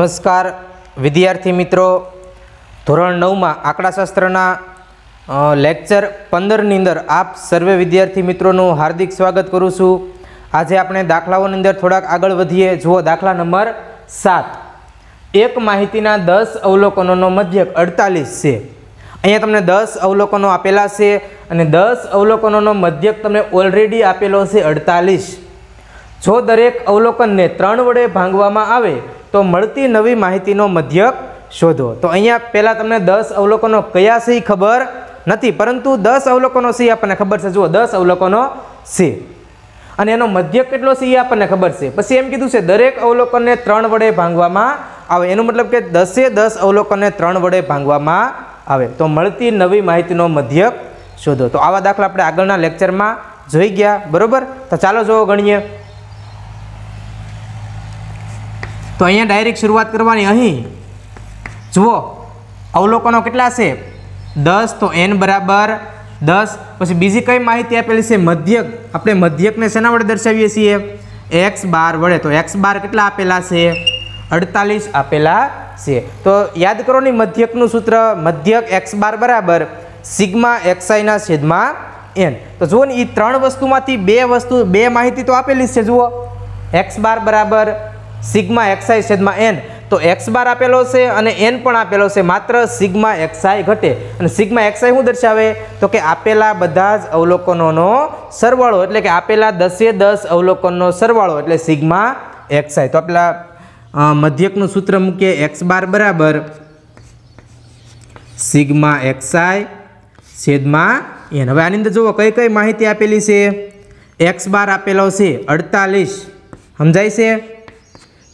નમસ્કાર વિદ્યાર્થી મિત્રો ધોરણ નવમાં આંકડાશાસ્ત્રના લેક્ચર પંદરની અંદર આપ સર્વે વિદ્યાર્થી મિત્રોનું હાર્દિક સ્વાગત કરું છું આજે આપણે દાખલાઓની અંદર થોડાક આગળ વધીએ જુઓ દાખલા નંબર સાત એક માહિતીના દસ અવલોકનોનો મધ્યક અડતાલીસ છે અહીંયા તમને દસ અવલોકનો આપેલા છે અને દસ અવલોકનોનો મધ્યક તમને ઓલરેડી આપેલો છે અડતાલીસ જો દરેક અવલોકનને ત્રણ વડે ભાંગવામાં આવે તો મળતી નવી માહિતીનો મધ્યક શોધો તો અહીંયા પહેલાં તમને દસ અવલોકનો કયા સી ખબર નથી પરંતુ દસ અવલોકનો સી આપણને ખબર છે જુઓ દસ અવલોકનો સી અને એનો મધ્યક કેટલો છે આપણને ખબર છે પછી એમ કીધું છે દરેક અવલોકનને ત્રણ વડે ભાંગવામાં આવે એનો મતલબ કે દસે દસ અવલોકનને ત્રણ વડે ભાંગવામાં આવે તો મળતી નવી માહિતીનો મધ્યક શોધો તો આવા દાખલા આપણે આગળના લેક્ચરમાં જોઈ ગયા બરાબર તો ચાલો જોવો ગણીએ તો અહીંયા ડાયરેક્ટ શરૂઆત કરવાની અહીં જુઓ અવલોકનો કેટલા છે દસ તો એન બરાબર દસ પછી બીજી કઈ માહિતી આપેલી છે મધ્યક આપણે મધ્યકને શેના વડે દર્શાવીએ છીએ એક્સ બાર વડે તો એક્સ બાર કેટલા આપેલા છે અડતાલીસ આપેલા છે તો યાદ કરો ને મધ્યકનું સૂત્ર મધ્યક એક્સ બાર બરાબર સિગ્મા એક્સઆઈના છેદમાં એન તો જુઓ ને એ ત્રણ વસ્તુમાંથી બે વસ્તુ બે માહિતી તો આપેલી છે જુઓ એક્સ બાર બરાબર સિગ્મા એક્સાઈ છેદમાં એન તો એક્સ બાર આપેલો છે અને એન પણ આપેલો છે માત્ર સિગ્મા એક્સાઈ ઘટે અને સિગ્મા એક્સાઈ શું દર્શાવે તો કે આપેલા બધા જ અવલોકનોનો સરવાળો એટલે કે આપેલા દસે દસ અવલોકનનો સરવાળો એટલે સિગ્મા એક્સાઈ તો આપેલા મધ્યકનું સૂત્ર મૂકીએ એક્સ બાર બરાબર સિગ્મા એક્સાઈ છેદમાં એન હવે આની અંદર જુઓ કઈ કઈ માહિતી આપેલી છે એક્સ બાર આપેલો છે અડતાલીસ સમજાય છે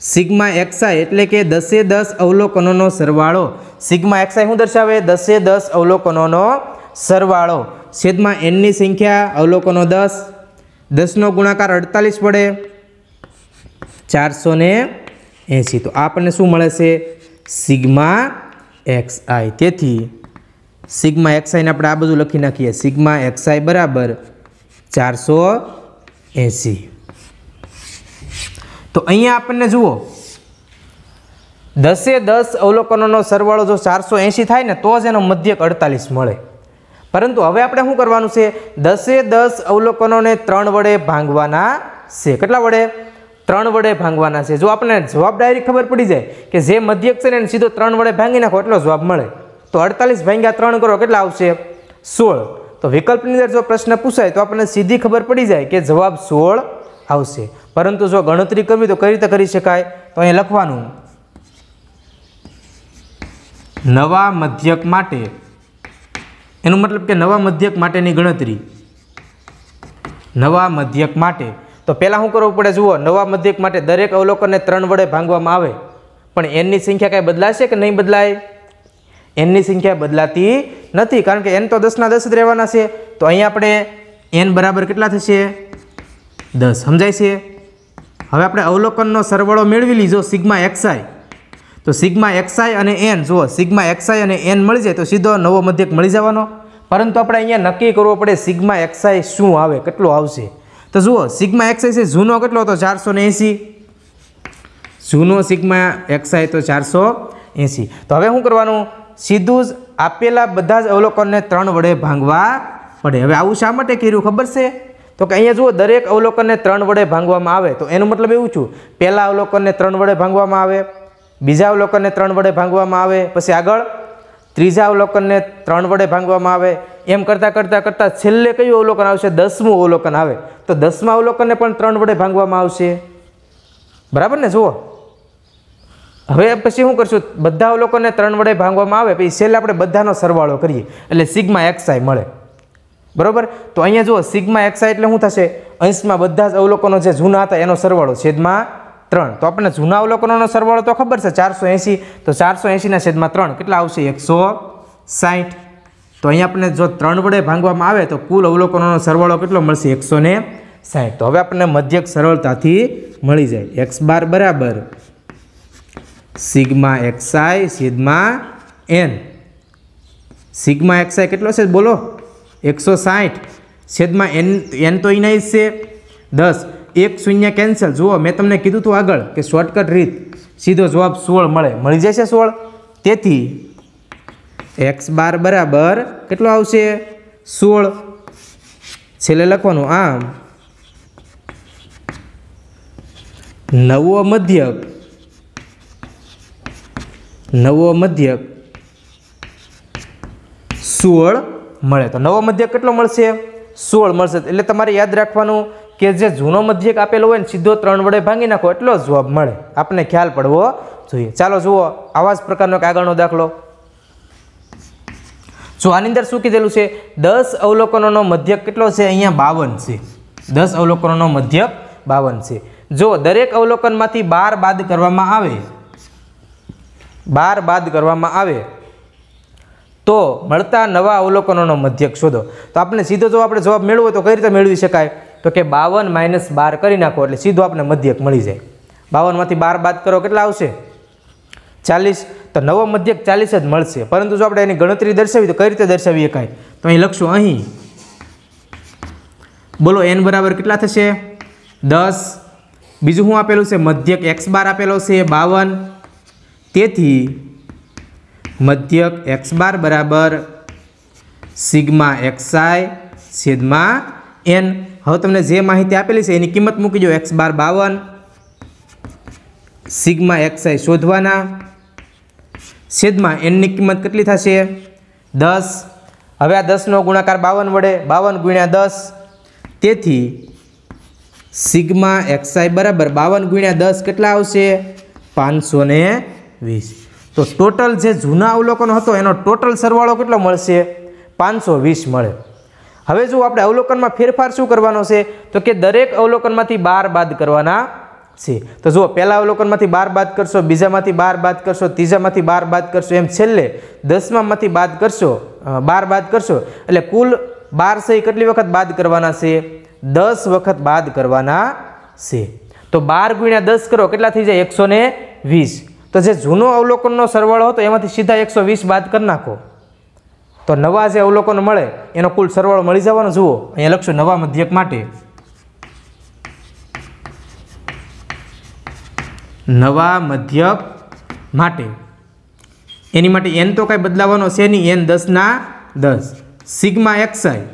સિગ્મા એક્સાઈ એટલે કે દસે દસ અવલોકનોનો સરવાળો સિગ્મા એક્સાઈ શું દર્શાવે દસે દસ અવલોકનોનો સરવાળો છેદમાં એનની સંખ્યા અવલોકનો દસ દસનો ગુણાકાર અડતાલીસ પડે ચારસો એંસી તો આપણને શું મળે છે સિગ્મા એક્સ આઈ તેથી સિગ્મા એક્સ આઈને આપણે આ બધું લખી નાખીએ સિગ્મા એક્સ આઈ બરાબર ચારસો એંસી તો અહીંયા આપણને જુઓ દસે દસ અવલોકનોનો સરવાળો જો ચારસો એંશી થાય ને તો જ એનો મધ્યક અડતાલીસ મળે પરંતુ હવે આપણે શું કરવાનું છે દસે દસ અવલોકનોને ત્રણ વડે ભાંગવાના છે કેટલા વડે ત્રણ વડે ભાંગવાના છે જો આપણને જવાબ ડાયરી ખબર પડી જાય કે જે મધ્યક છે ને એને સીધો ત્રણ વડે ભાંગી નાખો એટલો જવાબ મળે તો અડતાલીસ ભાંગ્યા ત્રણ કરો કેટલા આવશે સોળ તો વિકલ્પની અંદર જો પ્રશ્ન પૂછાય તો આપણને સીધી ખબર પડી જાય કે જવાબ સોળ આવશે પરંતુ જો ગણતરી કરવી તો કઈ રીતે કરી શકાય તો અહીં લખવાનું નવા મધ્યક માટે એનું મતલબ કે નવા મધ્યક માટેની ગણતરી નવા મધ્યક માટે તો પહેલાં શું કરવું પડે જુઓ નવા મધ્યક માટે દરેક અવલોકનને ત્રણ વડે ભાંગવામાં આવે પણ એનની સંખ્યા કાંઈ બદલાશે કે નહીં બદલાય એનની સંખ્યા બદલાતી નથી કારણ કે એન તો દસના દસ જ રહેવાના છે તો અહીં આપણે એન બરાબર કેટલા થશે દસ સમજાય છે હવે આપણે અવલોકનનો સરવાળો મેળવી લીધો સિગ્મા એક્સઆઈ તો સિગ્મા એક્સઆઈ અને એન જુઓ સિગ્મા એક્સઆઈ અને એન મળી જાય તો સીધો નવો મધ્યક મળી જવાનો પરંતુ આપણે અહીંયા નક્કી કરવો પડે સિગ્મા એક્સઆઈ શું આવે કેટલો આવશે તો જુઓ સિગ્મા એક્સઆઈ છે જૂનો કેટલો હતો ચારસો ને એંસી જૂનો સિગ્મા એક્સઆઈ તો ચારસો એંસી તો હવે શું કરવાનું સીધું જ આપેલા બધા જ અવલોકનને ત્રણ વડે ભાંગવા પડે હવે આવું શા માટે કર્યું ખબર છે તો કે અહીંયા જુઓ દરેક અવલોકનને ત્રણ વડે ભાંગવામાં આવે તો એનો મતલબ એવું છું પહેલાં અવલોકનને ત્રણ વડે ભાંગવામાં આવે બીજા અવલોકનને ત્રણ વડે ભાંગવામાં આવે પછી આગળ ત્રીજા અવલોકનને ત્રણ વડે ભાંગવામાં આવે એમ કરતાં કરતાં કરતાં છેલ્લે કયું અવલોકન આવશે દસમું અવલોકન આવે તો દસમા અવલોકનને પણ ત્રણ વડે ભાંગવામાં આવશે બરાબર ને જુઓ હવે પછી શું કરશું બધા અવલોકનને ત્રણ વડે ભાંગવામાં આવે પછી છેલ્લે આપણે બધાનો સરવાળો કરીએ એટલે સિગ્મા એક્સ આઈ મળે બરાબર તો અહીંયા જુઓ સિગ્મા એક્સા એટલે શું થશે અંશમાં બધા જ અવલોકનો જે જૂના હતા એનો સરવાળો છેદમાં ત્રણ તો આપણને જૂના અવલોકનોનો સરવાળો તો ખબર છે ચારસો એંસી તો ચારસો એંસીના છેદમાં ત્રણ કેટલા આવશે એકસો સાહીઠ તો અહીંયા આપણે જો ત્રણ વડે ભાંગવામાં આવે તો કુલ અવલોકનોનો સરવાળો કેટલો મળશે એકસો સાહીઠ તો હવે આપણને મધ્યક સરળતાથી મળી જાય એક્સ બાર બરાબર sigma x i sigma n sigma x i કેટલો છે બોલો એકસો સાઠ છેદમાં એન એન તો ઇનાઇઝ છે દસ એક શૂન્ય કેન્સલ જુઓ મેં તમને કીધું હતું આગળ કે શોર્ટકટ રીત સીધો જવાબ સોળ મળે મળી જશે સોળ તેથી એક્સ બાર બરાબર કેટલો આવશે સોળ છેલ્લે લખવાનું આમ નવો મધ્યક નવો મધ્યક સોળ મળે તો નવો મધ્યક કેટલો મળશે સોળ મળશે એટલે તમારે યાદ રાખવાનું કે જે જૂનો મધ્યક આપેલો હોય ને સીધો ત્રણ વડે ભાંગી નાખો એટલો જવાબ મળે આપણને ખ્યાલ પડવો જોઈએ ચાલો જુઓ આવા જ પ્રકારનો કાગળનો દાખલો જો આની અંદર શું કીધેલું છે દસ અવલોકનોનો મધ્યક કેટલો છે અહીંયા બાવન છે દસ અવલોકનોનો મધ્યક બાવન છે જો દરેક અવલોકનમાંથી બાર બાદ કરવામાં આવે બાર બાદ કરવામાં આવે તો મળતા નવા અવલોકનોનો મધ્યક શોધો તો આપણે સીધો જો આપણે જવાબ મેળવો તો કઈ રીતે મેળવી શકાય તો કે બાવન માઇનસ બાર કરી નાખો એટલે સીધો આપણે મધ્યક મળી જાય બાવનમાંથી બાર બાદ કરો કેટલા આવશે ચાલીસ તો નવો મધ્યક ચાલીસ જ મળશે પરંતુ જો આપણે એની ગણતરી દર્શાવી તો કઈ રીતે દર્શાવી શકાય તો અહીં લખશું અહીં બોલો એન બરાબર કેટલા થશે દસ બીજું શું આપેલું છે મધ્યક એક્સ બાર આપેલો છે બાવન તેથી મધ્યક એક્સ બાર બરાબર સિગ્મા એક્સઆઈ છેદમાં એન હવે તમને જે માહિતી આપેલી છે એની કિંમત મૂકી દો એક્સ બાર બાવન સિગ્મા એક્સઆઈ શોધવાના છેદમાં એનની કિંમત કેટલી થશે દસ હવે આ દસનો ગુણાકાર બાવન વડે બાવન ગુણ્યા દસ તેથી સિગ્મા એક્સઆઈ બરાબર બાવન ગુણ્યા દસ કેટલા આવશે પાંચસો વીસ તો ટોટલ જે જૂના અવલોકન હતો એનો ટોટલ સરવાળો કેટલો મળશે પાંચસો વીસ મળે હવે જો આપણે અવલોકનમાં ફેરફાર શું કરવાનો છે તો કે દરેક અવલોકનમાંથી બાર બાદ કરવાના છે તો જુઓ પહેલાં અવલોકનમાંથી બાર બાદ કરશો બીજામાંથી બાર બાદ કરશો ત્રીજામાંથી બાર બાદ કરશો એમ છેલ્લે દસમામાંથી બાદ કરશો બાર બાદ કરશો એટલે કુલ બાર સહી કેટલી વખત બાદ કરવાના છે દસ વખત બાદ કરવાના છે તો બાર ગુણ્યા દસ કરો કેટલા થઈ જાય એકસો વીસ તો જે જૂનો અવલોકનનો સરવાળો હતો એમાંથી સીધા એકસો વીસ બાદ કરી નાખો તો નવા જે અવલોકન મળે એનો કુલ સરવાળો મળી જવાનો જુઓ અહીંયા લખશું નવા મધ્યક માટે નવા મધ્યક માટે એની માટે એન તો કાંઈ બદલાવાનો છે નહીં એન દસના દસ સિગ્મા એક્સઆઈ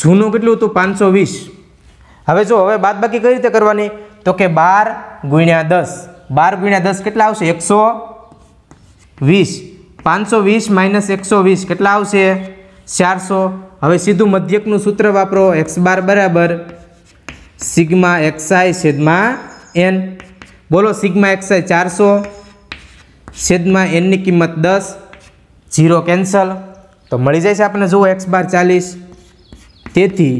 જૂનું કેટલું હતું પાંચસો વીસ હવે જો હવે બાદબાકી કઈ રીતે કરવાની તો કે બાર ગુણ્યા દસ બાર ગુણ્યા દસ કેટલા આવશે એકસો વીસ પાંચસો વીસ માઇનસ એકસો વીસ કેટલા આવશે ચારસો હવે સીધું મધ્યકનું સૂત્ર વાપરો એક્સ બાર બરાબર સિગ્મા એક્સઆઈ છેદમાં એન બોલો સિગ્મા એક્સઆઈ ચારસો છેદમાં એનની કિંમત દસ ઝીરો કેન્સલ તો મળી જાય છે આપણને જુઓ એક્સ બાર ચાલીસ તેથી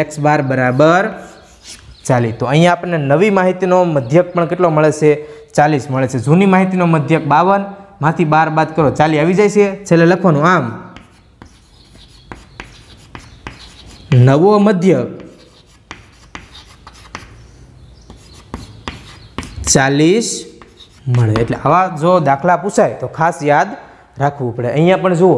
એક્સ બાર બરાબર ચાલી તો અહીંયા આપણને નવી માહિતીનો મધ્યક પણ કેટલો મળે છે ચાલીસ મળે છે જૂની માહિતીનો મધ્યક બાવન માંથી બાર બાદ કરો ચાલી આવી જાય છે છેલ્લે લખવાનું આમ નવો મધ્યક ચાલીસ મળે એટલે આવા જો દાખલા પૂછાય તો ખાસ યાદ રાખવું પડે અહીંયા પણ જુઓ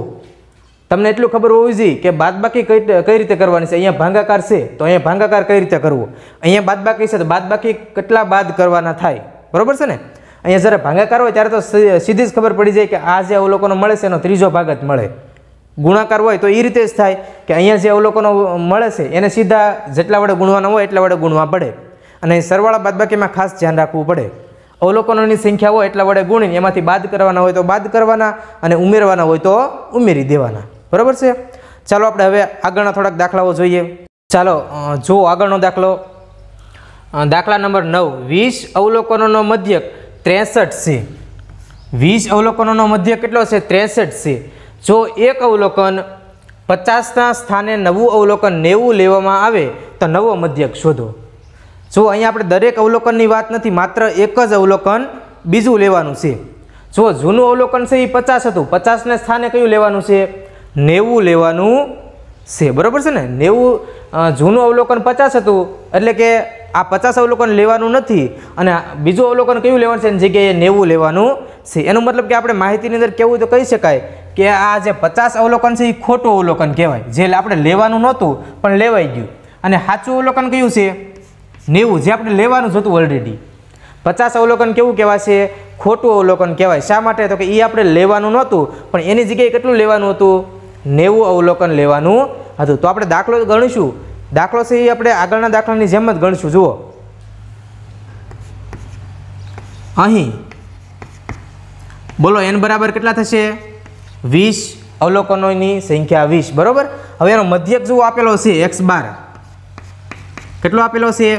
તમને એટલું ખબર હોવી જોઈએ કે બાદબાકી કઈ કઈ રીતે કરવાની છે અહીંયા ભાંગાકાર છે તો અહીંયા ભાંગાકાર કઈ રીતે કરવો અહીંયા બાદબાકી છે તો બાદબાકી કેટલા બાદ કરવાના થાય બરાબર છે ને અહીંયા જ્યારે ભાંગાકાર હોય ત્યારે તો સીધી જ ખબર પડી જાય કે આ જે અવલોકનો મળે છે એનો ત્રીજો ભાગ જ મળે ગુણાકાર હોય તો એ રીતે જ થાય કે અહીંયા જે અવલોકનો મળે છે એને સીધા જેટલા વડે ગુણવાના હોય એટલા વડે ગુણવા પડે અને સરવાળા બાદબાકીમાં ખાસ ધ્યાન રાખવું પડે અવલોકનોની સંખ્યા હોય એટલા વડે ગુણીને એમાંથી બાદ કરવાના હોય તો બાદ કરવાના અને ઉમેરવાના હોય તો ઉમેરી દેવાના બરાબર છે ચાલો આપણે હવે આગળના થોડાક દાખલાઓ જોઈએ ચાલો જો આગળનો દાખલો દાખલા નંબર નવ વીસ અવલોકનોનો મધ્યક ત્રેસઠ છે વીસ અવલોકનોનો મધ્ય કેટલો છે ત્રેસઠ છે જો એક અવલોકન પચાસના સ્થાને નવું અવલોકન નેવું લેવામાં આવે તો નવો મધ્યક શોધો જો અહીંયા આપણે દરેક અવલોકનની વાત નથી માત્ર એક જ અવલોકન બીજું લેવાનું છે જો જૂનું અવલોકન છે એ પચાસ હતું પચાસને સ્થાને કયું લેવાનું છે નેવું લેવાનું છે બરાબર છે ને નેવું જૂનું અવલોકન પચાસ હતું એટલે કે આ પચાસ અવલોકન લેવાનું નથી અને બીજું અવલોકન કયું લેવાનું છે એની જગ્યાએ નેવું લેવાનું છે એનો મતલબ કે આપણે માહિતીની અંદર કેવું તો કહી શકાય કે આ જે પચાસ અવલોકન છે એ ખોટું અવલોકન કહેવાય જે આપણે લેવાનું નહોતું પણ લેવાઈ ગયું અને સાચું અવલોકન કયું છે નેવું જે આપણે લેવાનું જ હતું ઓલરેડી પચાસ અવલોકન કેવું કહેવાશે ખોટું અવલોકન કહેવાય શા માટે તો કે એ આપણે લેવાનું નહોતું પણ એની જગ્યાએ કેટલું લેવાનું હતું નેવું અવલોકન લેવાનું હતું તો આપણે દાખલો ગણીશું દાખલો છે એ આપણે આગળના દાખલાની જેમ જ ગણીશું જુઓ અહીં બોલો એન બરાબર કેટલા થશે વીસ અવલોકનોની સંખ્યા વીસ બરાબર હવે એનો મધ્યક જુઓ આપેલો છે એક્સ બાર કેટલો આપેલો છે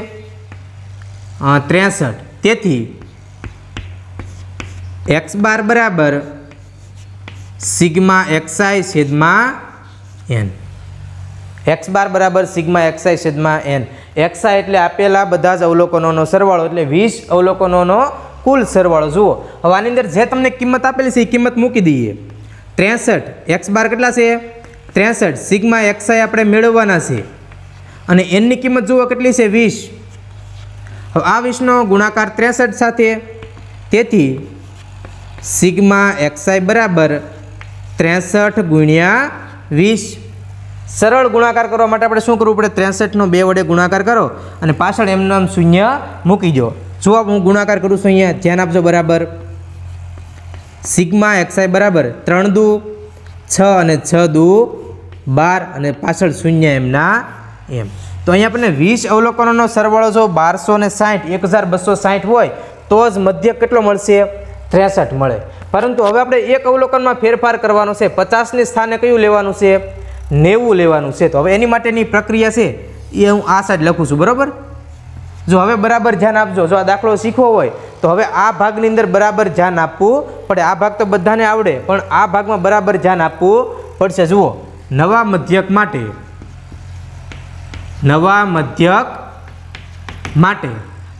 ત્રેસઠ તેથી એક્સ બાર બરાબર સિગ્મા એક્સાઈ છેદમાં એન એક્સ બાર બરાબર સિગ્મા એક્સાઈ છેદમાં એન એક્સા એટલે આપેલા બધા જ અવલોકનોનો સરવાળો એટલે વીસ અવલોકનોનો કુલ સરવાળો જુઓ હવે આની અંદર જે તમને કિંમત આપેલી છે એ કિંમત મૂકી દઈએ ત્રેસઠ એક્સ બાર કેટલા છે ત્રેસઠ સિગ્મા એક્સાઈ આપણે મેળવવાના છે અને એનની કિંમત જુઓ કેટલી છે વીસ હવે આ વીસનો ગુણાકાર ત્રેસઠ સાથે તેથી સિગ્મા એક્સાઈ બરાબર ત્રેસઠ ગુણ્યા વીસ સરળ ગુણાકાર કરવા માટે આપણે શું કરવું પડે ત્રેસઠનો બે વડે ગુણાકાર કરો અને પાછળ એમનો શૂન્ય મૂકી દો જો હું ગુણાકાર કરું છું અહીંયા ધ્યાન આપજો બરાબર સિગ્મા એક્સઆઈ બરાબર ત્રણ દુ છ અને છ દુ બાર અને પાછળ શૂન્ય એમના એમ તો અહીંયા આપણને વીસ અવલોકનોનો સરવાળો જો બારસો ને સાહીઠ એક હજાર બસો સાઠ હોય તો જ મધ્ય કેટલો મળશે ત્રેસઠ મળે પરંતુ હવે આપણે એક અવલોકનમાં ફેરફાર કરવાનો છે પચાસની સ્થાને કયું લેવાનું છે નેવું લેવાનું છે તો હવે એની માટેની પ્રક્રિયા છે એ હું આ સાઈડ લખું છું બરાબર જો હવે બરાબર ધ્યાન આપજો જો આ દાખલો શીખવો હોય તો હવે આ ભાગની અંદર બરાબર ધ્યાન આપવું પડે આ ભાગ તો બધાને આવડે પણ આ ભાગમાં બરાબર ધ્યાન આપવું પડશે જુઓ નવા મધ્યક માટે નવા મધ્યક માટે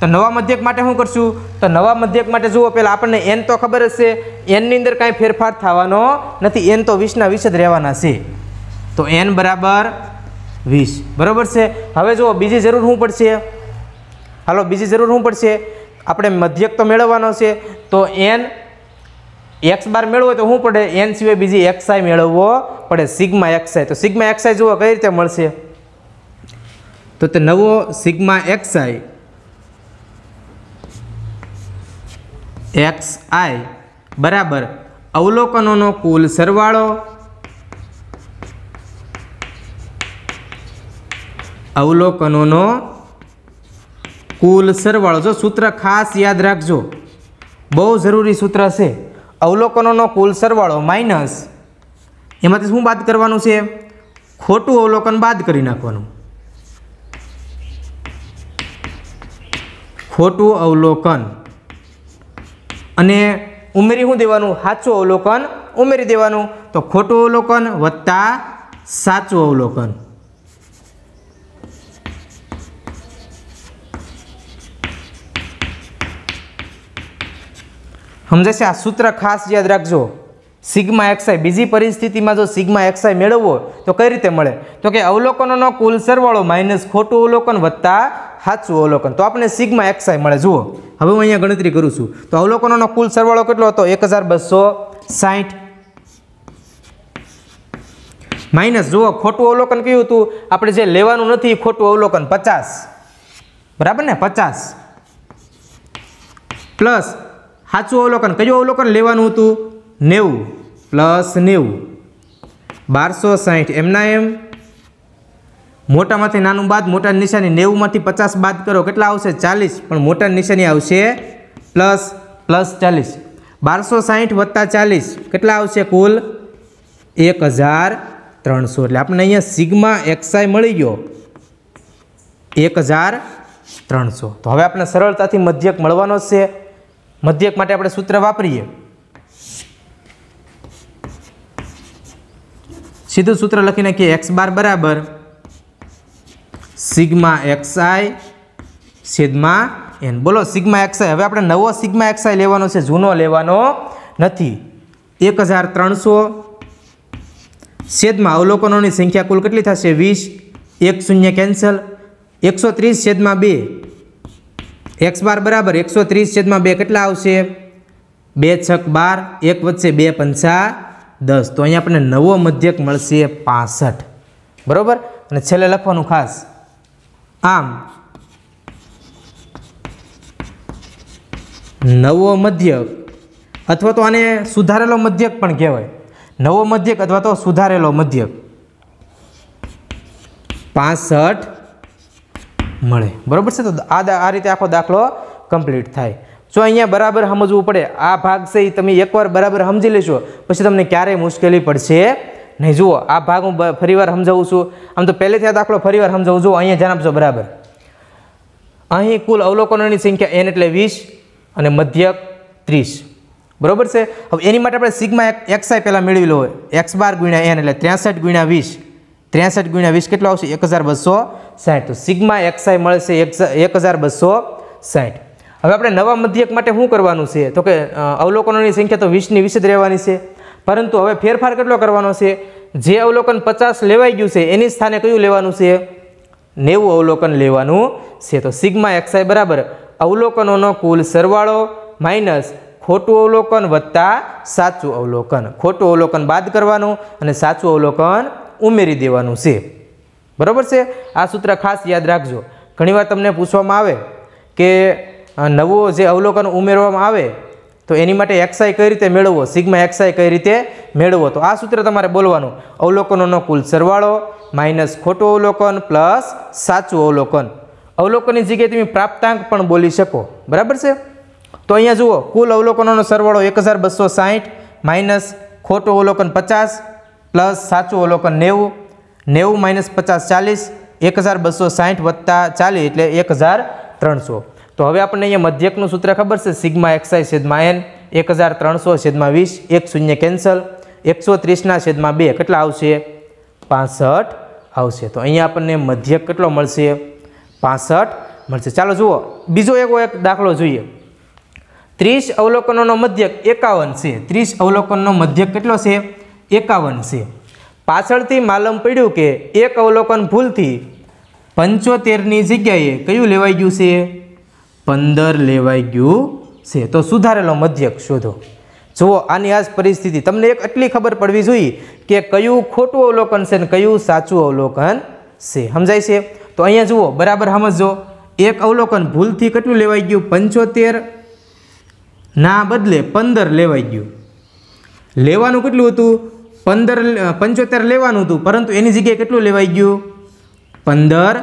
તો નવા મધ્યક માટે શું કરશું તો નવા મધ્યક માટે જુઓ પહેલાં આપણને એન તો ખબર જ છે એનની અંદર કાંઈ ફેરફાર થવાનો નથી એન તો વીસના વીસ જ રહેવાના છે તો એન બરાબર વીસ બરાબર છે હવે જુઓ બીજી જરૂર શું પડશે હાલો બીજી જરૂર શું પડશે આપણે મધ્યક તો મેળવવાનો છે તો એન એક્સ બાર મેળવો તો શું પડે એન સિવાય બીજી એક્સ આઈ મેળવવો પડે સિગ્મા આઈ તો સિગ્મા આઈ જુઓ કઈ રીતે મળશે તો તે નવો સિગ્મા આઈ એક્સ આઈ બરાબર અવલોકનોનો કુલ સરવાળો અવલોકનોનો કુલ સરવાળો જો સૂત્ર ખાસ યાદ રાખજો બહુ જરૂરી સૂત્ર છે અવલોકનોનો કુલ સરવાળો માઇનસ એમાંથી શું બાદ કરવાનું છે ખોટું અવલોકન બાદ કરી નાખવાનું ખોટું અવલોકન અને ઉમેરી શું દેવાનું સાચું અવલોકન ઉમેરી દેવાનું તો ખોટું અવલોકન વત્તા સાચું અવલોકન સમજાશે આ સૂત્ર ખાસ યાદ રાખજો સિગ્મા એક્સઆઈ બીજી પરિસ્થિતિમાં જો સિગ્મા એક્સઆઈ મેળવવો તો કઈ રીતે મળે તો કે અવલોકનોનો કુલ સરવાળો માઇનસ ખોટું અવલોકન વત્તા સાચું અવલોકન તો આપણને સિગ્મા એક્સઆઈ મળે જુઓ હવે હું અહીંયા ગણતરી કરું છું તો અવલોકનોનો કુલ સરવાળો કેટલો હતો એક હજાર બસો સાહીઠ માઇનસ જુઓ ખોટું અવલોકન કયું હતું આપણે જે લેવાનું નથી ખોટું અવલોકન પચાસ બરાબર ને પચાસ પ્લસ સાચું અવલોકન કયું અવલોકન લેવાનું હતું નેવું પ્લસ નેવું બારસો સાહીઠ એમના એમ મોટામાંથી નાનું બાદ મોટા નિશાની નેવુંમાંથી પચાસ બાદ કરો કેટલા આવશે ચાલીસ પણ મોટા નિશાની આવશે પ્લસ પ્લસ ચાલીસ બારસો સાહીઠ વત્તા ચાલીસ કેટલા આવશે કુલ એક હજાર ત્રણસો એટલે આપણને અહીંયા સિગ્મા એક્સાઈ મળી ગયો એક હજાર ત્રણસો તો હવે આપણે સરળતાથી મધ્યક મળવાનો છે મધ્યક માટે આપણે સૂત્ર વાપરીએ સીધું સૂત્ર લખીને નાખીએ એક્સ બાર બરાબર સિગ્મા એક્સઆઈ સિગ્મા એન બોલો સિગ્મા એક્સઆઈ હવે આપણે નવો સિગ્મા એક્સઆઈ લેવાનો છે જૂનો લેવાનો નથી એક હજાર ત્રણસો છેદમાં અવલોકનોની સંખ્યા કુલ કેટલી થશે વીસ એક શૂન્ય કેન્સલ એકસો ત્રીસ છેદમાં બે એક્સ બાર બરાબર એકસો ત્રીસ છેદમાં બે કેટલા આવશે બે છક બાર એક વચ્ચે બે પંચા દસ તો અહીંયા આપણને નવો મધ્યક મળશે પાસઠ બરાબર અને છેલ્લે લખવાનું ખાસ આમ નવો મધ્યક અથવા તો આને સુધારેલો મધ્યક પણ કહેવાય નવો મધ્યક અથવા તો સુધારેલો મધ્યક પાસઠ મળે બરાબર છે તો આ આ રીતે આખો દાખલો કમ્પ્લીટ થાય જો અહીંયા બરાબર સમજવું પડે આ ભાગ છે એ તમે એકવાર બરાબર સમજી લેશો પછી તમને ક્યારેય મુશ્કેલી પડશે નહીં જુઓ આ ભાગ હું ફરીવાર સમજાવું છું આમ તો પહેલેથી આ દાખલો ફરીવાર સમજાવું છું અહીંયા ધ્યાન આપજો બરાબર અહીં કુલ અવલોકનોની સંખ્યા એન એટલે વીસ અને મધ્યક ત્રીસ બરોબર છે હવે એની માટે આપણે એક્સ આઈ પહેલાં મેળવી લો એક્સ બાર ગુણ્યા એન એટલે ત્રેસઠ ગુણ્યા વીસ ત્રેસઠ ગુણ્યા વીસ કેટલો આવશે એક હજાર બસો સાઠ તો એક્સ આઈ મળશે એક હજાર બસો સાઠ હવે આપણે નવા મધ્યક માટે શું કરવાનું છે તો કે અવલોકનોની સંખ્યા તો વીસની વીસ જ રહેવાની છે પરંતુ હવે ફેરફાર કેટલો કરવાનો છે જે અવલોકન પચાસ લેવાઈ ગયું છે એની સ્થાને કયું લેવાનું છે નેવું અવલોકન લેવાનું છે તો સિગ્મા એક્સઆઈ બરાબર અવલોકનોનો કુલ સરવાળો માઇનસ ખોટું અવલોકન વત્તા સાચું અવલોકન ખોટું અવલોકન બાદ કરવાનું અને સાચું અવલોકન ઉમેરી દેવાનું છે બરાબર છે આ સૂત્ર ખાસ યાદ રાખજો ઘણીવાર તમને પૂછવામાં આવે કે નવો જે અવલોકન ઉમેરવામાં આવે તો એની માટે એક્સાઈ કઈ રીતે મેળવવો સિગ્મા એક્સાઈ કઈ રીતે મેળવવો તો આ સૂત્ર તમારે બોલવાનું અવલોકનોનો કુલ સરવાળો માઇનસ ખોટું અવલોકન પ્લસ સાચું અવલોકન અવલોકનની જગ્યાએ તમે પ્રાપ્તાંક પણ બોલી શકો બરાબર છે તો અહીંયા જુઓ કુલ અવલોકનોનો સરવાળો એક હજાર બસો સાહીઠ માઇનસ ખોટું અવલોકન પચાસ પ્લસ સાચું અવલોકન નેવું નેવું માઇનસ પચાસ ચાલીસ એક હજાર બસો સાહીઠ વત્તા ચાલીસ એટલે એક હજાર ત્રણસો તો હવે આપણને અહીંયા મધ્યકનું સૂત્ર ખબર છે સિગ્મા એક્સાઈ છેદમાં એન એક હજાર ત્રણસો છેદમાં વીસ એક શૂન્ય કેન્સલ એકસો ત્રીસના છેદમાં બે કેટલા આવશે પાસઠ આવશે તો અહીંયા આપણને મધ્યક કેટલો મળશે પાસઠ મળશે ચાલો જુઓ બીજો એવો એક દાખલો જોઈએ ત્રીસ અવલોકનોનો મધ્યક એકાવન છે ત્રીસ અવલોકનનો મધ્યક કેટલો છે એકાવન છે પાછળથી માલમ પડ્યું કે એક અવલોકન ભૂલથી પંચોતેરની જગ્યાએ કયું લેવાઈ ગયું છે પંદર લેવાઈ ગયું છે તો સુધારેલો મધ્યક શોધો જુઓ આની આજ પરિસ્થિતિ તમને એક એટલી ખબર પડવી જોઈએ કે કયું ખોટું અવલોકન છે અને કયું સાચું અવલોકન છે સમજાય છે તો અહીંયા જુઓ બરાબર સમજો એક અવલોકન ભૂલથી કેટલું લેવાઈ ગયું પંચોતેર ના બદલે પંદર લેવાઈ ગયું લેવાનું કેટલું હતું પંદર પંચોતેર લેવાનું હતું પરંતુ એની જગ્યાએ કેટલું લેવાઈ ગયું પંદર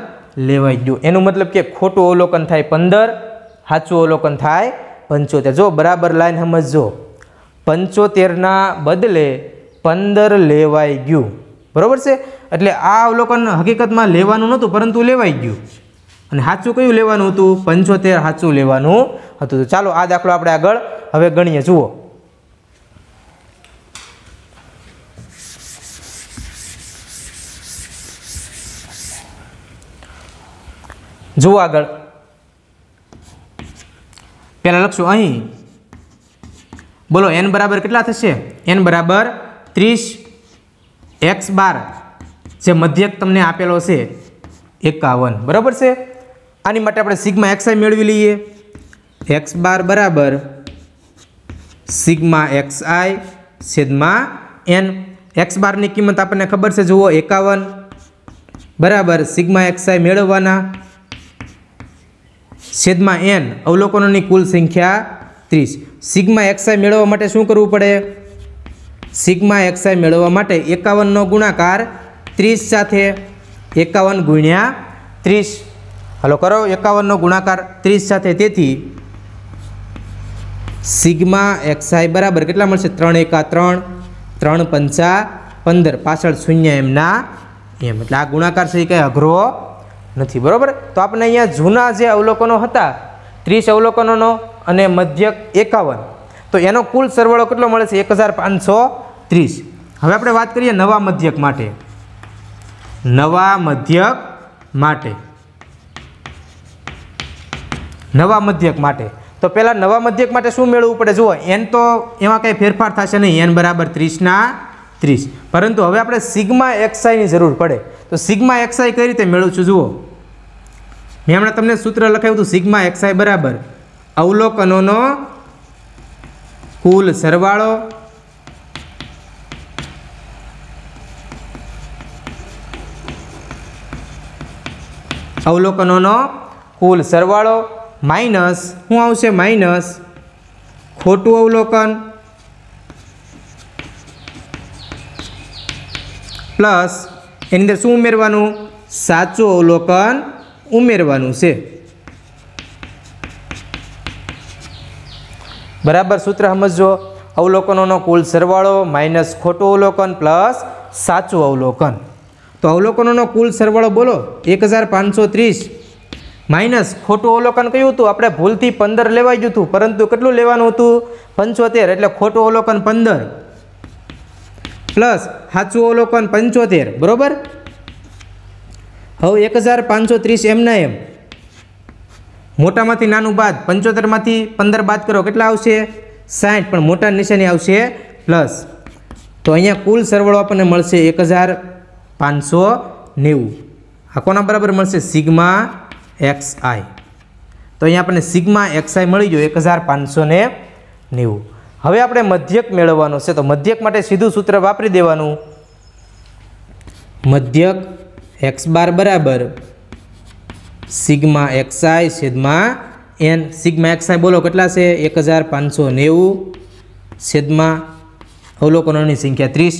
લેવાઈ ગયું એનું મતલબ કે ખોટું અવલોકન થાય પંદર સાચું અવલોકન થાય પંચોતેર જો બરાબર લાઈન સમજજો પંચોતેરના બદલે પંદર લેવાઈ ગયું બરાબર છે એટલે આ અવલોકન હકીકતમાં લેવાનું નહોતું પરંતુ લેવાઈ ગયું અને સાચું કયું લેવાનું હતું પંચોતેર સાચું લેવાનું હતું ચાલો આ દાખલો આપણે આગળ હવે ગણીએ જુઓ જુઓ આગળ પહેલાં લખશું અહીં બોલો એન બરાબર કેટલા થશે એન બરાબર ત્રીસ એક્સ બાર જે મધ્યક તમને આપેલો છે એકાવન બરાબર છે આની માટે આપણે સિગ્મા એક્સઆઈ મેળવી લઈએ એક્સ બાર બરાબર સિગ્મા એક્સઆઈ છેદમાં એન એક્સ બારની કિંમત આપણને ખબર છે જુઓ એકાવન બરાબર સિગ્મા એક્સઆઈ મેળવવાના છેદમાં એન અવલોકનોની કુલ સંખ્યા ત્રીસ સિગ્મા એક્સઆઈ મેળવવા માટે શું કરવું પડે સિગ્મા એક્સઆઈ મેળવવા માટે એકાવનનો ગુણાકાર ત્રીસ સાથે એકાવન ગુણ્યા ત્રીસ હલો કરો એકાવનનો ગુણાકાર ત્રીસ સાથે તેથી સિગ્મા એક્સઆઈ બરાબર કેટલા મળશે ત્રણ એકા ત્રણ ત્રણ પંચા પંદર પાછળ શૂન્ય એમના એમ એટલે આ ગુણાકાર છે એ કંઈ અઘરો નથી બરાબર તો આપણે અહીંયા જૂના જે અવલોકનો હતા ત્રીસ અવલોકનોનો અને મધ્યક એકાવન તો એનો કુલ સરવાળો કેટલો મળે છે એક હજાર પાંચસો ત્રીસ હવે આપણે વાત કરીએ નવા મધ્યક માટે નવા મધ્યક માટે નવા મધ્યક માટે તો પહેલાં નવા મધ્યક માટે શું મેળવવું પડે જુઓ એન તો એમાં કંઈ ફેરફાર થશે નહીં એન બરાબર ત્રીસના ત્રીસ પરંતુ હવે આપણે સિગ્મા એક્સઆઈની જરૂર પડે તો સિગ્મા એક્સઆઈ કઈ રીતે મેળવશું જુઓ મેં હમણાં તમને સૂત્ર લખાવ્યું હતું સિગ્મા એક્સઆઈ બરાબર અવલોકનોનો કુલ સરવાળો અવલોકનોનો કુલ સરવાળો માઇનસ શું આવશે માઇનસ ખોટું અવલોકન પ્લસ એની અંદર શું ઉમેરવાનું સાચું અવલોકન ઉમેરવાનું છે બરાબર સૂત્ર સમજો અવલોકનોનો કુલ સરવાળો માઇનસ ખોટું અવલોકન પ્લસ સાચું અવલોકન તો અવલોકનોનો કુલ સરવાળો બોલો એક હજાર પાંચસો ત્રીસ માઇનસ ખોટું અવલોકન કયું હતું આપણે ભૂલથી પંદર લેવાઈ ગયું હતું પરંતુ કેટલું લેવાનું હતું પંચોતેર એટલે ખોટું અવલોકન પંદર પ્લસ સાચું અવલોકન પંચોતેર બરાબર હવે એક હજાર પાંચસો ત્રીસ એમના એમ મોટામાંથી નાનું બાદ પંચોતેરમાંથી પંદર બાદ કરો કેટલા આવશે સાઠ પણ મોટા નિશાની આવશે પ્લસ તો અહીંયા કુલ સરવાળો આપણને મળશે એક હજાર પાંચસો નેવું આ કોના બરાબર મળશે સિગ્મા એક્સ આઈ તો અહીંયા આપણને સિગ્મા એક્સ આઈ મળી ગયો એક હજાર પાંચસો ને નેવું હવે આપણે મધ્યક મેળવવાનો છે તો મધ્યક માટે સીધું સૂત્ર વાપરી દેવાનું મધ્યક એક્સ બાર બરાબર સિગ્મા એક્સઆઈ છેદમાં એન સિગ્મા એક્સઆઈ બોલો કેટલા છે એક હજાર પાંચસો નેવું છેદમાં અવલોકનોની સંખ્યા ત્રીસ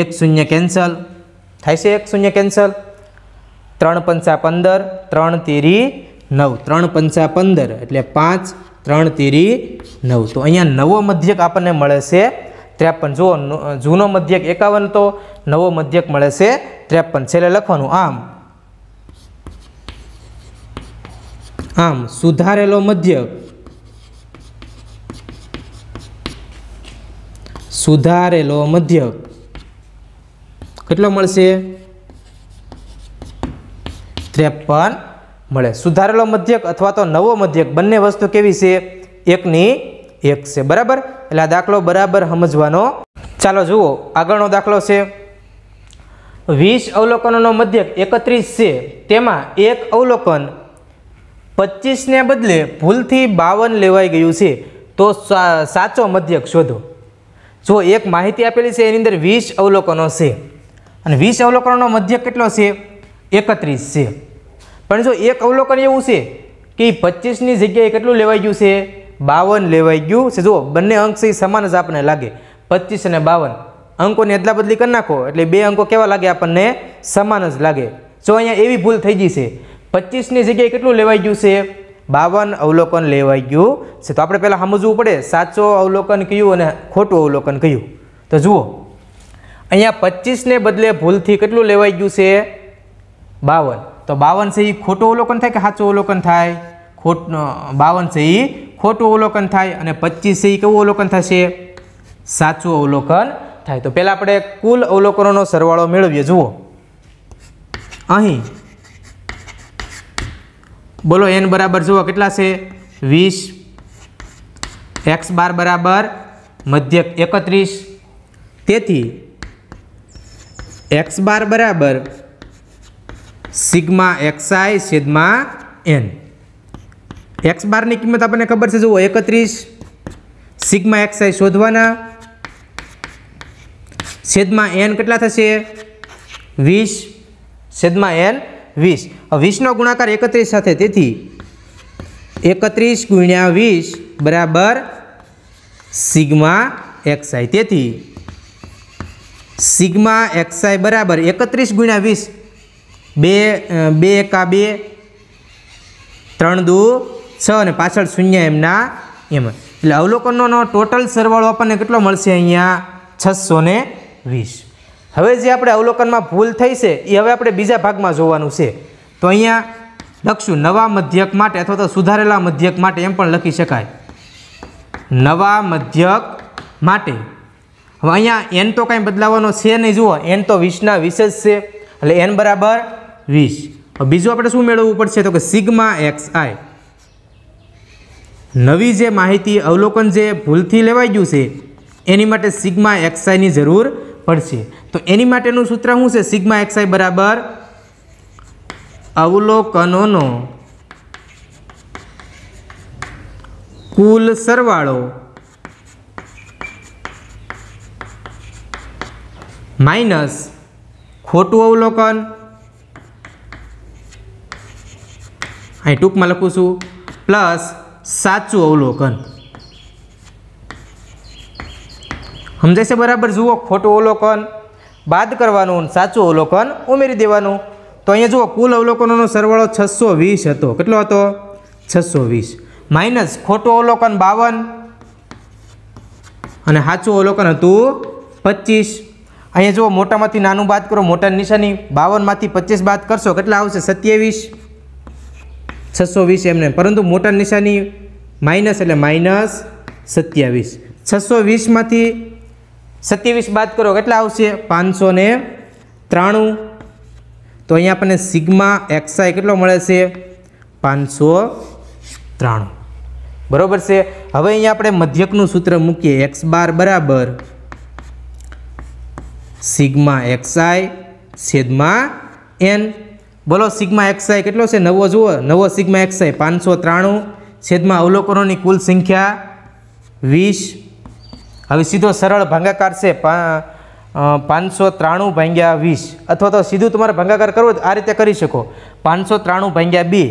એક શૂન્ય કેન્સલ થાય છે એક શૂન્ય કેન્સલ ત્રણ પંચા પંદર ત્રણ તેરી નવ ત્રણ પંચા પંદર એટલે પાંચ ત્રણ તેરી નવ તો અહીંયા નવો મધ્યક આપણને મળે છે ત્રેપન જુઓ જૂનો મધ્યક એકાવન તો નવો મધ્યક મળે છે ત્રેપન છેલ્લે લખવાનું આમ આમ સુધારેલો મધ્યક સુધારેલો મધ્યક કેટલો મળશે ત્રેપન મળે સુધારેલો મધ્યક અથવા તો નવો મધ્યક બંને વસ્તુ કેવી છે એકની એક છે બરાબર એટલે આ દાખલો બરાબર સમજવાનો ચાલો જુઓ આગળનો દાખલો છે વીસ અવલોકનોનો મધ્યક એકત્રીસ છે તેમાં એક અવલોકન પચીસને બદલે ભૂલથી બાવન લેવાઈ ગયું છે તો સાચો મધ્યક શોધો જો એક માહિતી આપેલી છે એની અંદર વીસ અવલોકનો છે અને વીસ અવલોકનોનો મધ્યક કેટલો છે એકત્રીસ છે પણ જો એક અવલોકન એવું છે કે પચીસની જગ્યાએ કેટલું લેવાઈ ગયું છે બાવન લેવાઈ ગયું છે જુઓ બંને અંક છે સમાન જ આપણને લાગે પચીસ અને બાવન અંકોની અદલા બદલી કરી નાખો એટલે બે અંકો કેવા લાગે આપણને સમાન જ લાગે જો અહીંયા એવી ભૂલ થઈ ગઈ છે પચીસની જગ્યાએ કેટલું લેવાઈ ગયું છે બાવન અવલોકન લેવાઈ ગયું છે તો આપણે પહેલાં સમજવું પડે સાચો અવલોકન કયું અને ખોટું અવલોકન કયું તો જુઓ અહીંયા પચીસને બદલે ભૂલથી કેટલું લેવાઈ ગયું છે બાવન તો બાવન છે એ ખોટું અવલોકન થાય કે સાચું અવલોકન થાય ખોટ બાવન છે એ ખોટું અવલોકન થાય અને પચીસ એ કેવું અવલોકન થશે સાચું અવલોકન થાય તો પહેલાં આપણે કુલ અવલોકનોનો સરવાળો મેળવીએ જુઓ અહીં બોલો એન બરાબર જુઓ કેટલા છે વીસ એક્સ બાર બરાબર મધ્ય એકત્રીસ તેથી એક્સ બાર બરાબર sigma i sigma n x બારની કિંમત આપણને ખબર છે જુઓ એકત્રીસ સિગ્મા એક્સ આઈ શોધવાના છેદમાં એન કેટલા થશે વીસ છેદમાં એન વીસ વીસનો ગુણાકાર એકત્રીસ સાથે તેથી એકત્રીસ ગુણ્યા વીસ બરાબર સિગમા એક્સ આઈ તેથી સિગમા એક્સ આઈ બરાબર એકત્રીસ ગુણ્યા વીસ બે બે એકા બે ત્રણ દુ છ અને પાછળ શૂન્ય એમના એમ એટલે અવલોકનોનો ટોટલ સરવાળો આપણને કેટલો મળશે અહીંયા છસો ને વીસ હવે જે આપણે અવલોકનમાં ભૂલ થઈ છે એ હવે આપણે બીજા ભાગમાં જોવાનું છે તો અહીંયા લખશું નવા મધ્યક માટે અથવા તો સુધારેલા મધ્યક માટે એમ પણ લખી શકાય નવા મધ્યક માટે હવે અહીંયા એન તો કાંઈ બદલાવાનો છે નહીં જુઓ એન તો વીસના વીસ જ છે એટલે એન બરાબર વીસ બીજું આપણે શું મેળવવું પડશે તો કે સિગ્મા એક્સ આઈ નવી જે માહિતી અવલોકન જે ભૂલથી લેવાઈ ગયું છે એની માટે સિગ્મા એક્સઆઈની જરૂર પડશે તો એની માટેનું સૂત્ર શું છે સિગ્મા એક્સઆઈ બરાબર અવલોકનોનો કુલ સરવાળો માઇનસ ખોટું અવલોકન અહીં ટૂંકમાં લખું છું પ્લસ સાચું અવલોકન સમજાય છે બરાબર જુઓ ખોટું અવલોકન બાદ કરવાનું સાચું અવલોકન ઉમેરી દેવાનું તો અહીંયા જુઓ કુલ અવલોકનોનો સરવાળો છસો વીસ હતો કેટલો હતો છસો વીસ માઇનસ ખોટું અવલોકન બાવન અને સાચું અવલોકન હતું પચીસ અહીંયા જુઓ મોટામાંથી નાનું બાદ કરો મોટા નિશાની બાવનમાંથી પચીસ બાદ કરશો કેટલા આવશે સત્યાવીસ છસો વીસ એમને પરંતુ મોટા નિશાની માઇનસ એટલે માઇનસ સત્યાવીસ છસો વીસમાંથી સત્યાવીસ બાદ કરો કેટલા આવશે પાંચસો ને ત્રાણું તો અહીંયા આપણને સિગ્મા એક્સઆઈ કેટલો મળે છે પાંચસો ત્રાણું બરાબર છે હવે અહીંયા આપણે મધ્યકનું સૂત્ર મૂકીએ એક્સ બાર બરાબર સિગ્મા એક્સઆઈ છેદમાં એન બોલો સિગ્મા એક્સઆઈ કેટલો છે નવો જુઓ નવો સિગ્મા એક્સઆઈ પાંચસો ત્રાણું છેદમાં અવલોકનોની કુલ સંખ્યા વીસ હવે સીધો સરળ ભાંગાકાર છે પાંચસો ત્રાણું ભાંગ્યા વીસ અથવા તો સીધું તમારે ભાંગાકાર કરવો આ રીતે કરી શકો પાંચસો ત્રાણું ભાંગ્યા બે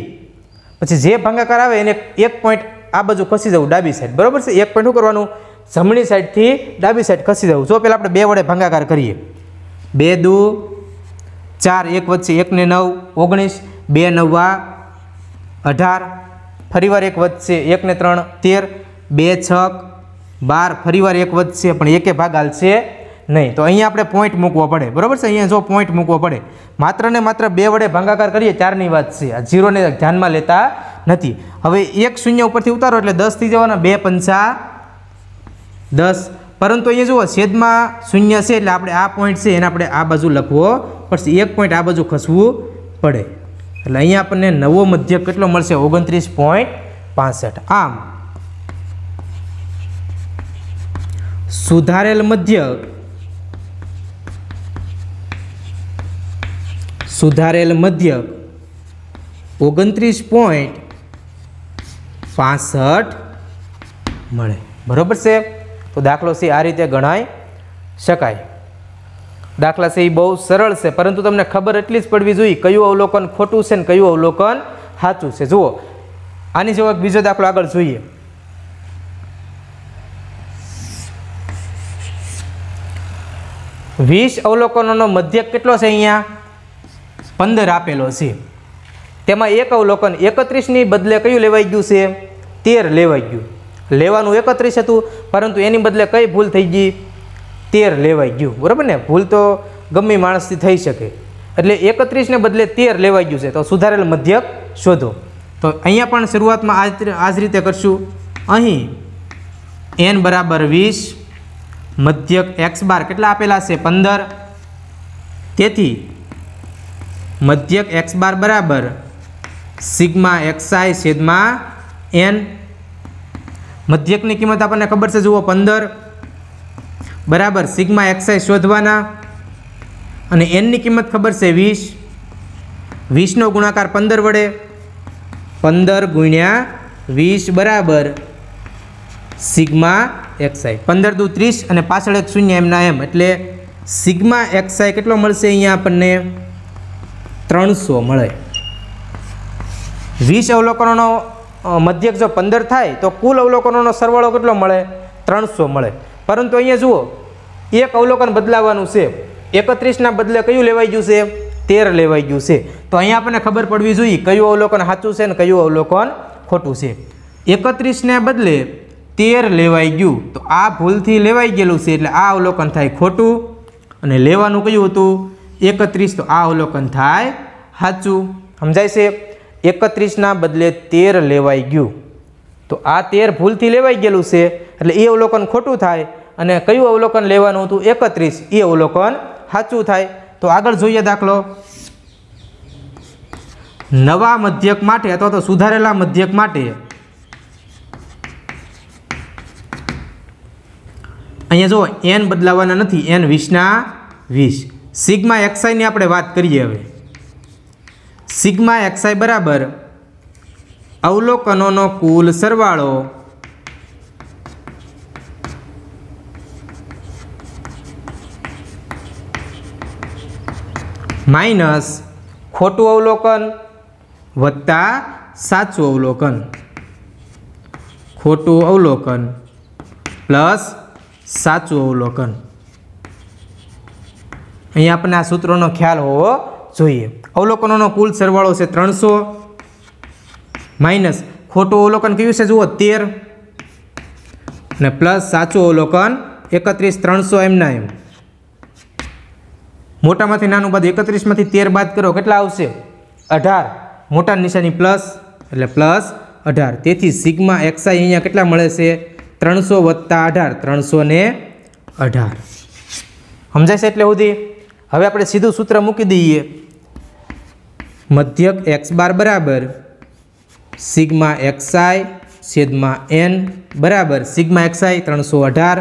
પછી જે ભાંગાકાર આવે એને એક પોઈન્ટ આ બાજુ ખસી જવું ડાબી સાઈડ બરાબર છે એક પોઈન્ટ શું કરવાનું જમણી સાઈડથી ડાબી સાઈડ ખસી જવું જો પહેલાં આપણે બે વડે ભાંગાકાર કરીએ બે દૂ ચાર એક વધશે એકને નવ ઓગણીસ બે નવા અઢાર ફરીવાર એક વધશે એકને ત્રણ તેર બે છક બાર ફરીવાર એક વધશે પણ એકે ભાગ હાલશે નહીં તો અહીંયા આપણે પોઈન્ટ મૂકવો પડે બરાબર છે અહીંયા જો પોઈન્ટ મૂકવો પડે માત્ર ને માત્ર બે વડે ભાંગાકાર કરીએ ચારની વાત છે આ ઝીરોને ધ્યાનમાં લેતા નથી હવે એક શૂન્ય ઉપરથી ઉતારો એટલે દસથી જવાના બે પંચા દસ પરંતુ અહીંયા જુઓ છેદમાં શૂન્ય છે એટલે આપણે આ પોઈન્ટ છે એને આપણે આ બાજુ લખવો પડશે એક પોઈન્ટ આ બાજુ ખસવું પડે એટલે અહીંયા આપણને નવો મધ્યક કેટલો મળશે ઓગણત્રીસ પોઈન્ટ પાસઠ આમ સુધારેલ મધ્યક સુધારેલ મધ્યક ઓગણત્રીસ પોઈન્ટ પાસઠ મળે બરાબર છે તો દાખલો સી આ રીતે ગણાય શકાય દાખલા સી બહુ સરળ છે પરંતુ તમને ખબર એટલી જ પડવી જોઈએ કયું અવલોકન ખોટું છે ને કયું અવલોકન સાચું છે જુઓ આની જેવો બીજો દાખલો આગળ જોઈએ વીસ અવલોકનોનો મધ્યક કેટલો છે અહીંયા પંદર આપેલો છે તેમાં એક અવલોકન એકત્રીસની બદલે કયું લેવાઈ ગયું છે તેર લેવાઈ ગયું લેવાનું એકત્રીસ હતું પરંતુ એની બદલે કઈ ભૂલ થઈ ગઈ તેર લેવાઈ ગયું બરાબર ને ભૂલ તો ગમી માણસથી થઈ શકે એટલે એકત્રીસને બદલે તેર લેવાઈ ગયું છે તો સુધારેલ મધ્યક શોધો તો અહીંયા પણ શરૂઆતમાં આ જ રીતે કરશું અહીં એન બરાબર વીસ મધ્યક એક્સ બાર કેટલા આપેલા છે પંદર તેથી મધ્યક એક્સ બાર બરાબર એક્સ આઈ છેદમાં એન મધ્યકની કિંમત આપણને ખબર છે જુઓ પંદર બરાબર સિગ્મા એક્સાઈ શોધવાના અને એનની કિંમત ખબર છે વીસ વીસનો ગુણાકાર પંદર વડે પંદર ગુણ્યા વીસ બરાબર સિગ્મા એક્સાઈ પંદર દુ ત્રીસ અને પાછળ એક શૂન્ય એમના એમ એટલે સિગ્મા એક્સાઈ કેટલો મળશે અહીંયા આપણને ત્રણસો મળે વીસ અવલોકનોનો મધ્યક જો પંદર થાય તો કુલ અવલોકનોનો સરવાળો કેટલો મળે ત્રણસો મળે પરંતુ અહીંયા જુઓ એક અવલોકન બદલાવાનું છે એકત્રીસના બદલે કયું લેવાઈ ગયું છે તેર લેવાઈ ગયું છે તો અહીંયા આપણને ખબર પડવી જોઈએ કયું અવલોકન સાચું છે ને કયું અવલોકન ખોટું છે એકત્રીસને બદલે તેર લેવાઈ ગયું તો આ ભૂલથી લેવાઈ ગયેલું છે એટલે આ અવલોકન થાય ખોટું અને લેવાનું કયું હતું એકત્રીસ તો આ અવલોકન થાય સાચું સમજાય છે એકત્રીસના બદલે તેર લેવાઈ ગયું તો આ તેર ભૂલથી લેવાઈ ગયેલું છે એટલે એ અવલોકન ખોટું થાય અને કયું અવલોકન લેવાનું હતું એકત્રીસ એ અવલોકન સાચું થાય તો આગળ જોઈએ દાખલો નવા મધ્યક માટે અથવા તો સુધારેલા મધ્યક માટે અહીંયા જો એન બદલાવાના નથી એન વીસના વીસ સિગ્મા એક્સાઈની આપણે વાત કરીએ હવે સિગ્મા એક્સઆઈ બરાબર અવલોકનોનો કુલ સરવાળો માઇનસ ખોટું અવલોકન વત્તા સાચું અવલોકન ખોટું અવલોકન પ્લસ સાચું અવલોકન અહીં આપણને આ સૂત્રોનો ખ્યાલ હોવો જોઈએ અવલોકનોનો કુલ સરવાળો છે ત્રણસો માઇનસ ખોટું અવલોકન કયું છે જુઓ તેર અને પ્લસ સાચું અવલોકન એકત્રીસ ત્રણસો એમના એમ મોટામાંથી નાનું બાદ એકત્રીસમાંથી તેર બાદ કરો કેટલા આવશે અઢાર મોટા નિશાની પ્લસ એટલે પ્લસ અઢાર તેથી સિગ્મા એક્સાઈ અહીંયા કેટલા મળે છે ત્રણસો વત્તા અઢાર ત્રણસો ને અઢાર સમજાય છે એટલે સુધી હવે આપણે સીધું સૂત્ર મૂકી દઈએ મધ્યક એક્સ બાર બરાબર સિગ્મા એક્સઆઈ છેદમાં એન બરાબર સિગ્મા એક્સઆઈ ત્રણસો અઢાર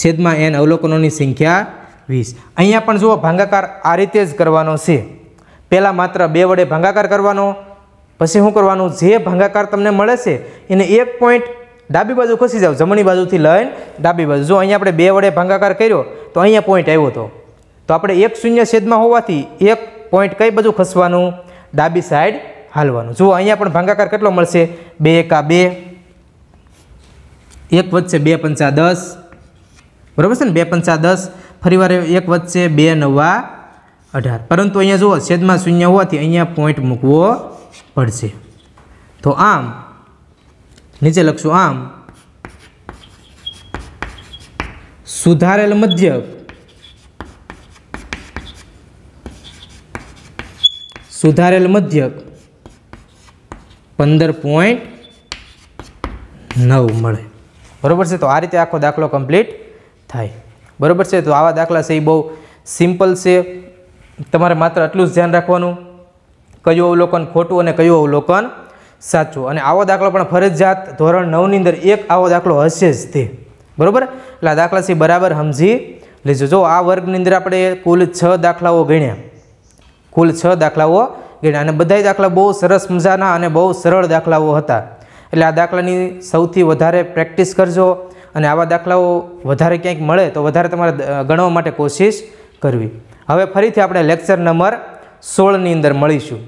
છેદમાં એન અવલોકનોની સંખ્યા વીસ અહીંયા પણ જુઓ ભાંગાકાર આ રીતે જ કરવાનો છે પહેલાં માત્ર બે વડે ભાંગાકાર કરવાનો પછી શું કરવાનું જે ભાંગાકાર તમને મળે છે એને એક પોઈન્ટ ડાબી બાજુ ખસી જાઓ જમણી બાજુથી લઈને ડાબી બાજુ જો અહીંયા આપણે બે વડે ભાંગાકાર કર્યો તો અહીંયા પોઈન્ટ આવ્યો હતો તો આપણે એક શૂન્ય છેદમાં હોવાથી એક પોઈન્ટ કઈ બાજુ ખસવાનું ડાબી સાઈડ હાલવાનું જુઓ અહીંયા પણ ભાંગાકાર કેટલો મળશે બે એકા બે એક વધશે બે પંચા દસ બરાબર છે ને બે પંચા દસ ફરીવાર એક વધશે બે નવા અઢાર પરંતુ અહીંયા જુઓ છેદમાં શૂન્ય હોવાથી અહીંયા પોઈન્ટ મૂકવો પડશે તો આમ નીચે લખશું આમ સુધારેલ મધ્યક સુધારેલ મધ્યક પંદર પોઈન્ટ નવ મળે બરાબર છે તો આ રીતે આખો દાખલો કમ્પ્લીટ થાય બરાબર છે તો આવા દાખલા છે એ બહુ સિમ્પલ છે તમારે માત્ર આટલું જ ધ્યાન રાખવાનું કયું અવલોકન ખોટું અને કયું અવલોકન સાચું અને આવો દાખલો પણ ફરજિયાત ધોરણ નવની અંદર એક આવો દાખલો હશે જ તે બરાબર એટલે આ દાખલા છે બરાબર સમજી લેજો જો આ વર્ગની અંદર આપણે કુલ છ દાખલાઓ ગણ્યા કુલ છ દાખલાઓ ગણ્યા અને બધા દાખલા બહુ સરસ મજાના અને બહુ સરળ દાખલાઓ હતા એટલે આ દાખલાની સૌથી વધારે પ્રેક્ટિસ કરજો અને આવા દાખલાઓ વધારે ક્યાંક મળે તો વધારે તમારે ગણવા માટે કોશિશ કરવી હવે ફરીથી આપણે લેક્ચર નંબર સોળની અંદર મળીશું